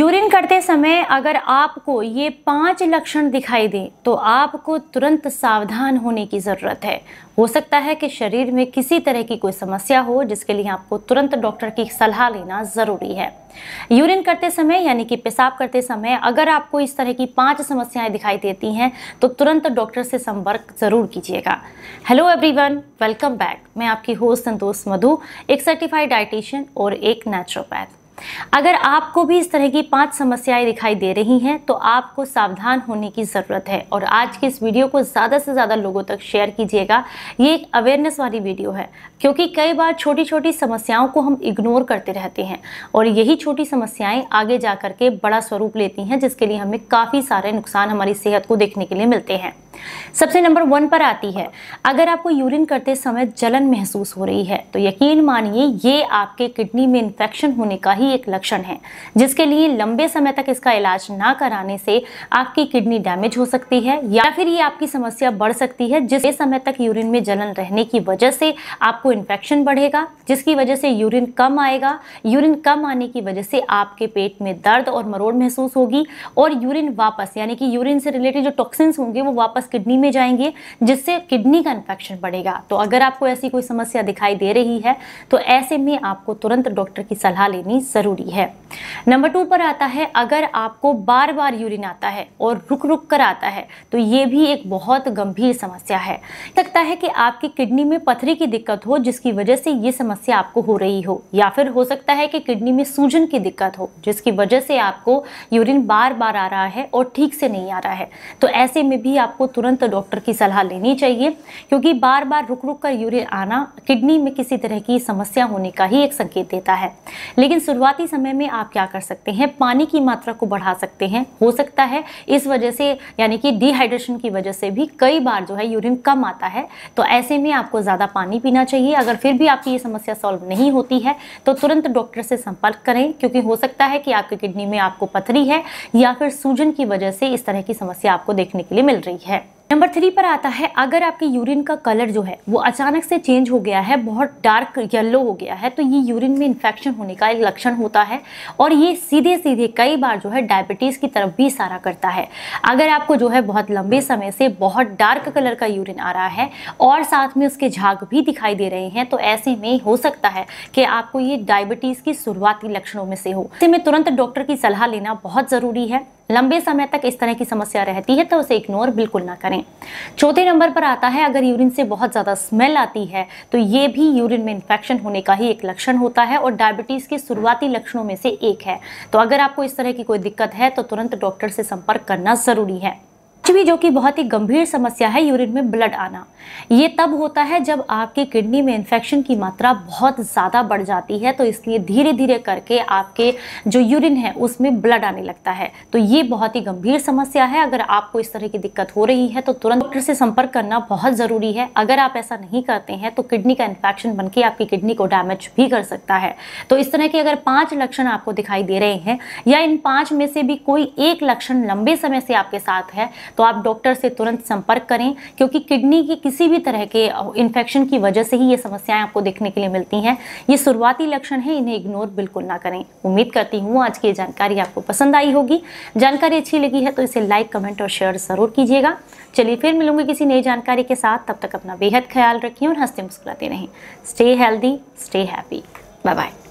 urine करते समय अगर आपको ये पांच लक्षण दिखाई दें तो आपको तुरंत सावधान होने की ज़रूरत है हो सकता है कि शरीर में किसी तरह की कोई समस्या हो जिसके लिए आपको तुरंत डॉक्टर की सलाह लेना ज़रूरी है यूरिन करते समय यानी कि पेशाब करते समय अगर आपको इस तरह की पांच समस्याएं दिखाई देती हैं तो तुरंत डॉक्टर से संपर्क ज़रूर कीजिएगा हेलो एवरीवन वेलकम बैक मैं आपकी होस्ट संतोष मधु एक सर्टिफाइड डाइटिशियन और एक नेचुरोपैथ अगर आपको भी इस तरह की पांच समस्याएं दिखाई दे रही हैं तो आपको सावधान होने की ज़रूरत है और आज की इस वीडियो को ज़्यादा से ज़्यादा लोगों तक शेयर कीजिएगा ये एक अवेयरनेस वाली वीडियो है क्योंकि कई बार छोटी छोटी समस्याओं को हम इग्नोर करते रहते हैं और यही छोटी समस्याएँ आगे जा के बड़ा स्वरूप लेती हैं जिसके लिए हमें काफ़ी सारे नुकसान हमारी सेहत को देखने के लिए मिलते हैं सबसे नंबर वन पर आती है अगर आपको यूरिन करते समय जलन महसूस हो रही है तो यकीन मानिए ये आपके किडनी में इन्फेक्शन होने का ही एक लक्षण है जिसके लिए लंबे समय तक इसका इलाज ना कराने से आपकी किडनी डैमेज हो सकती है या फिर ये आपकी समस्या बढ़ सकती है जिस समय तक यूरिन में जलन रहने की वजह से आपको इन्फेक्शन बढ़ेगा जिसकी वजह से यूरिन कम आएगा यूरिन कम आने की वजह से आपके पेट में दर्द और मरोड़ महसूस होगी और यूरिन वापस यानी कि यूरिन से रिलेटेड जो टॉक्सिन होंगे वो वापस किडनी में जाएंगे जिससे किडनी का इन्फेक्शन बढ़ेगा तो अगर आपको ऐसी कोई समस्या दिखाई दे रही है तो ऐसे में आपको तुरंत डॉक्टर की सलाह लेनी ज़रूरी है नंबर टू पर आता है अगर आपको बार बार यूरिन आता है और रुक रुक कर आता है तो ये भी एक बहुत गंभीर समस्या है लगता है कि आपकी किडनी में पथरी की दिक्कत हो जिसकी वजह से ये समस्या आपको हो रही हो या फिर हो सकता है कि किडनी में सूजन की दिक्कत हो जिसकी वजह से आपको यूरिन बार बार आ रहा है और ठीक से नहीं आ रहा है तो ऐसे में भी आपको तुरंत तुरंत डॉक्टर की सलाह लेनी चाहिए क्योंकि बार बार रुक रुक कर यूरिन आना किडनी में किसी तरह की समस्या होने का ही एक संकेत देता है लेकिन शुरुआती समय में आप क्या कर सकते हैं पानी की मात्रा को बढ़ा सकते हैं हो सकता है इस वजह से यानी कि डिहाइड्रेशन की वजह से भी कई बार जो है यूरिन कम आता है तो ऐसे में आपको ज़्यादा पानी पीना चाहिए अगर फिर भी आपकी ये समस्या सॉल्व नहीं होती है तो तुरंत डॉक्टर से संपर्क करें क्योंकि हो सकता है कि आपकी किडनी में आपको पथरी है या फिर सूजन की वजह से इस तरह की समस्या आपको देखने के लिए मिल रही है नंबर थ्री पर आता है अगर आपके यूरिन का कलर जो है वो अचानक से चेंज हो गया है बहुत डार्क येलो हो गया है तो ये यूरिन में इन्फेक्शन होने का एक लक्षण होता है और ये सीधे सीधे कई बार जो है डायबिटीज़ की तरफ भी इशारा करता है अगर आपको जो है बहुत लंबे समय से बहुत डार्क कलर का यूरिन आ रहा है और साथ में उसके झाग भी दिखाई दे रहे हैं तो ऐसे में हो सकता है कि आपको ये डायबिटीज़ की शुरुआती लक्षणों में से हो ऐसे में तुरंत डॉक्टर की सलाह लेना बहुत ज़रूरी है लंबे समय तक इस तरह की समस्या रहती है तो उसे इग्नोर बिल्कुल ना करें चौथे नंबर पर आता है अगर यूरिन से बहुत ज़्यादा स्मेल आती है तो ये भी यूरिन में इन्फेक्शन होने का ही एक लक्षण होता है और डायबिटीज़ के शुरुआती लक्षणों में से एक है तो अगर आपको इस तरह की कोई दिक्कत है तो तुरंत डॉक्टर से संपर्क करना ज़रूरी है पांचवी जो कि बहुत ही गंभीर समस्या है यूरिन में ब्लड आना ये तब होता है जब आपकी किडनी में इन्फेक्शन की मात्रा बहुत ज़्यादा बढ़ जाती है तो इसलिए धीरे धीरे करके आपके जो यूरिन है उसमें ब्लड आने लगता है तो ये बहुत ही गंभीर समस्या है अगर आपको इस तरह की दिक्कत हो रही है तो तुरंत डॉक्टर से संपर्क करना बहुत ज़रूरी है अगर आप ऐसा नहीं करते हैं तो किडनी का इन्फेक्शन बन आपकी किडनी को डैमेज भी कर सकता है तो इस तरह के अगर पाँच लक्षण आपको दिखाई दे रहे हैं या इन पाँच में से भी कोई एक लक्षण लंबे समय से आपके साथ है तो आप डॉक्टर से तुरंत संपर्क करें क्योंकि किडनी की किसी भी तरह के इन्फेक्शन की वजह से ही ये समस्याएं आपको देखने के लिए मिलती हैं ये शुरुआती लक्षण है इन्हें इग्नोर बिल्कुल ना करें उम्मीद करती हूँ आज की जानकारी आपको पसंद आई होगी जानकारी अच्छी लगी है तो इसे लाइक कमेंट और शेयर ज़रूर कीजिएगा चलिए फिर मिलूंगी किसी नई जानकारी के साथ तब तक अपना बेहद ख्याल रखिए और हंसते मुस्कुराते रहें stay healthy stay happy bye bye